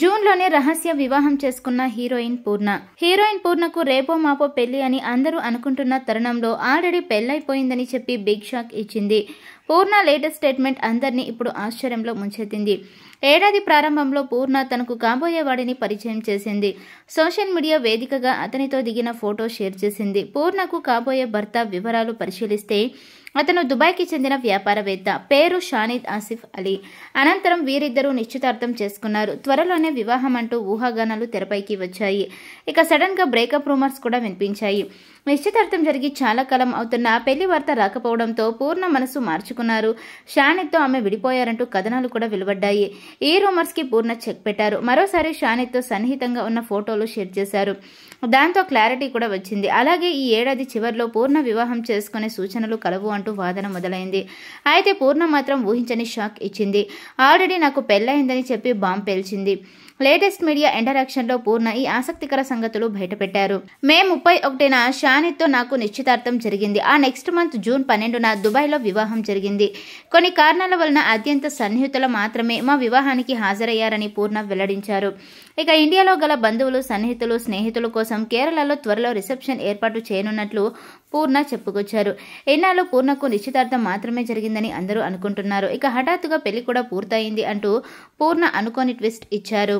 June లోనే రహస్య వివాహం చేసుకున్న హీరోయిన్ పూర్ణ హీరోయిన్ పూర్ణకు రేపో మాపో పెళ్లి అని అందరూ అనుకుంటున్న తరుణంలో ఆల్రెడీ పెళ్లైపోయిందని చెప్పి బిగ్ షాక్ ఇచ్చింది పూర్ణ లేటెస్ట్ స్టేట్మెంట్ అందరినీ ఇప్పుడు ఆశ్చర్యంలో ముంచెత్తింది ఏడాది ప్రారంభంలో పూర్ణ తనకు కాబోయేవాడిని పరిచయం చేసింది సోషల్ మీడియా వేదికగా అతనితో దిగిన ఫోటో షేర్ చేసింది పూర్ణకు కాబోయే భర్త వివరాలు పరిశీలిస్తే అతను దుబాయ్కి చెందిన వ్యాపారవేత్త పేరు షానిద్ ఆసిఫ్ అలీ అనంతరం వీరిద్దరూ నిశ్చితార్థం చేసుకున్నారు త్వరలోనే వివాహం అంటూ ఊహాగానాలు తెరపైకి వచ్చాయి ఇక సడన్గా బ్రేకప్ రూమర్స్ కూడా వినిపించాయి నిశ్చితార్థం జరిగి చాలా కాలం అవుతున్న పెళ్లి వార్త రాకపోవడంతో పూర్ణ మనసు మార్చుకున్నారు షానిద్తో ఆమె విడిపోయారంటూ కథనాలు కూడా వెలువడ్డాయి ఈ రూమర్స్కి పూర్ణ చెక్ పెట్టారు మరోసారి షానిత్తో సన్నిహితంగా ఉన్న ఫోటోలు షేర్ చేశారు దాంతో క్లారిటీ కూడా వచ్చింది అలాగే ఈ ఏడాది చివరిలో పూర్ణ వివాహం చేసుకునే సూచనలు కలవు అంటూ వాదన మొదలైంది అయితే పూర్ణ మాత్రం ఊహించని షాక్ ఇచ్చింది ఆల్రెడీ నాకు పెళ్ళయిందని చెప్పి బాంబ్ పేల్చింది లేటెస్ట్ మీడియా లో పూర్ణ ఈ ఆసక్తికర సంగతులు బయటపెట్టారు మే ముప్పై ఒకటిన షానిత్తో నాకు నిశ్చితార్థం జరిగింది ఆ నెక్స్ట్ మంత్ జూన్ పన్నెండున దుబాయ్లో వివాహం జరిగింది కొన్ని కారణాల వలన అత్యంత సన్నిహితులు మాత్రమే మా వివాహం వివాహానికి హాజరయ్యారని పూర్ణ వెల్లడించారు ఇక ఇండియాలో గల బంధువులు సన్నిహితులు స్నేహితుల కోసం కేరళలో త్వరలో రిసెప్షన్ ఏర్పాటు చేయనున్నట్లు పూర్ణ చెప్పుకొచ్చారు ఎన్నాళ్ళు పూర్ణకు నిశ్చితార్థం మాత్రమే జరిగిందని అందరూ అనుకుంటున్నారు ఇక హఠాత్తుగా పెళ్లి కూడా పూర్తయింది అంటూ పూర్ణ అనుకోని ట్విస్ట్ ఇచ్చారు